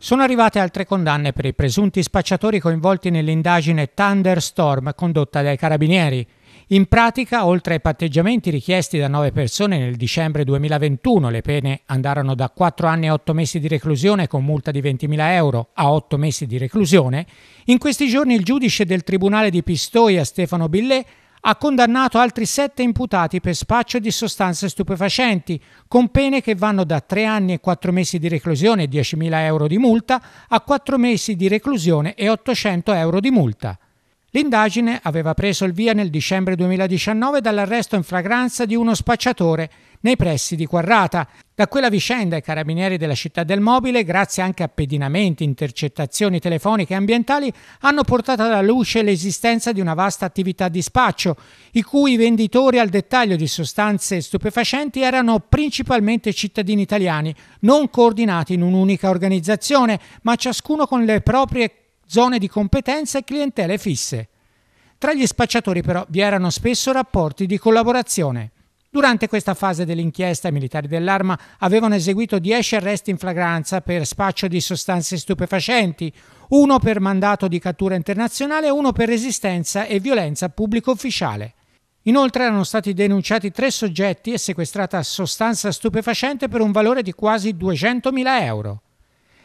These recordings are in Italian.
Sono arrivate altre condanne per i presunti spacciatori coinvolti nell'indagine Thunderstorm condotta dai carabinieri. In pratica, oltre ai patteggiamenti richiesti da nove persone nel dicembre 2021, le pene andarono da 4 anni e 8 mesi di reclusione con multa di 20.000 euro a 8 mesi di reclusione, in questi giorni il giudice del Tribunale di Pistoia, Stefano Billet, ha condannato altri sette imputati per spaccio di sostanze stupefacenti, con pene che vanno da tre anni e quattro mesi di reclusione e 10.000 euro di multa a quattro mesi di reclusione e 800 euro di multa. L'indagine aveva preso il via nel dicembre 2019 dall'arresto in fragranza di uno spacciatore nei pressi di Quarrata. Da quella vicenda i carabinieri della città del mobile, grazie anche a pedinamenti, intercettazioni telefoniche e ambientali, hanno portato alla luce l'esistenza di una vasta attività di spaccio, i cui venditori al dettaglio di sostanze stupefacenti erano principalmente cittadini italiani, non coordinati in un'unica organizzazione, ma ciascuno con le proprie zone di competenza e clientele fisse. Tra gli spacciatori però vi erano spesso rapporti di collaborazione. Durante questa fase dell'inchiesta i militari dell'arma avevano eseguito 10 arresti in flagranza per spaccio di sostanze stupefacenti, uno per mandato di cattura internazionale e uno per resistenza e violenza pubblico ufficiale. Inoltre erano stati denunciati tre soggetti e sequestrata sostanza stupefacente per un valore di quasi 200.000 euro.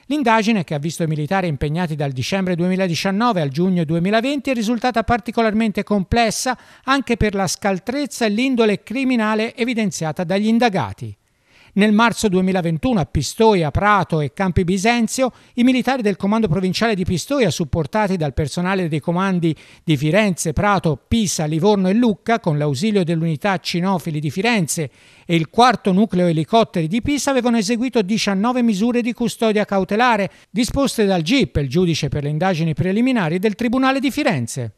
L'indagine, che ha visto i militari impegnati dal dicembre 2019 al giugno 2020, è risultata particolarmente complessa anche per la scaltrezza e l'indole criminale evidenziata dagli indagati. Nel marzo 2021 a Pistoia, Prato e Campi Bisenzio i militari del comando provinciale di Pistoia, supportati dal personale dei comandi di Firenze, Prato, Pisa, Livorno e Lucca, con l'ausilio dell'unità Cinofili di Firenze e il quarto nucleo elicotteri di Pisa, avevano eseguito 19 misure di custodia cautelare disposte dal GIP, il giudice per le indagini preliminari del Tribunale di Firenze.